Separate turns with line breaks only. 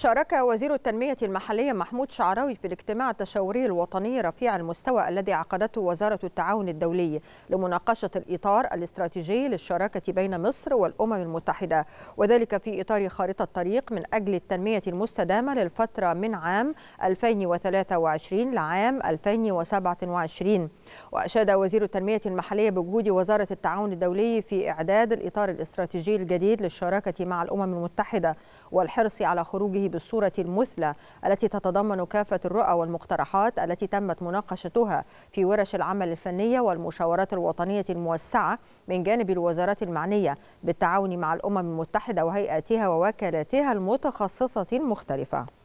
شارك وزير التنمية المحلية محمود شعراوي في الاجتماع التشاوري الوطني رفيع المستوى الذي عقدته وزارة التعاون الدولي لمناقشة الإطار الاستراتيجي للشراكة بين مصر والأمم المتحدة وذلك في إطار خارطة طريق من أجل التنمية المستدامة للفترة من عام 2023 لعام 2027 وأشاد وزير التنمية المحلية بجهود وزارة التعاون الدولي في إعداد الإطار الاستراتيجي الجديد للشراكة مع الأمم المتحدة والحرص على خروجه بالصورة المثلى التي تتضمن كافة الرؤى والمقترحات التي تمت مناقشتها في ورش العمل الفنية والمشاورات الوطنية الموسعة من جانب الوزارات المعنية بالتعاون مع الأمم المتحدة وهيئاتها ووكالاتها المتخصصة المختلفة